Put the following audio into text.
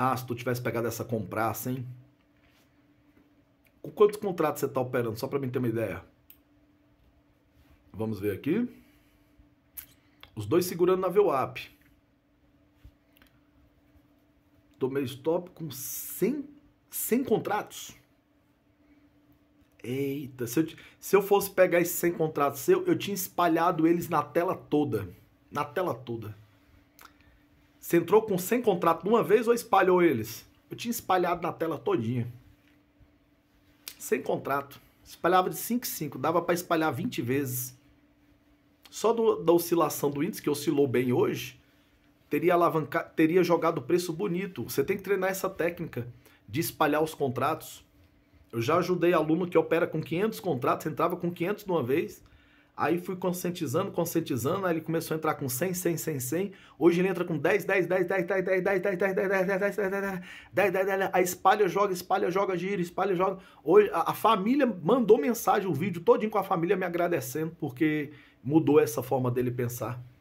Ah, se tu tivesse pegado essa compraça, assim, hein? Com quantos contratos você está operando? Só para mim ter uma ideia. Vamos ver aqui. Os dois segurando na VWAP. Tomei stop com 100, 100 contratos. Eita, se eu, se eu fosse pegar esses 100 contratos seu, eu tinha espalhado eles na tela toda. Na tela toda. Você entrou com 100 contratos de uma vez ou espalhou eles? Eu tinha espalhado na tela todinha. Sem contrato. Espalhava de 5 em 5, dava para espalhar 20 vezes. Só do, da oscilação do índice, que oscilou bem hoje, teria, alavanca, teria jogado preço bonito. Você tem que treinar essa técnica de espalhar os contratos. Eu já ajudei aluno que opera com 500 contratos, entrava com 500 de uma vez, Aí fui conscientizando, conscientizando, aí ele começou a entrar com 100, 100, 100, 100. Hoje ele entra com 10, 10, 10, 10, 10, 10, 10, 10, 10, 10, 10, 10, 10, 10, 10, 10, 10, 10, aí espalha, joga, espalha, joga, gira, espalha, joga. Hoje a família mandou mensagem, o vídeo todinho com a família me agradecendo porque mudou essa forma dele pensar.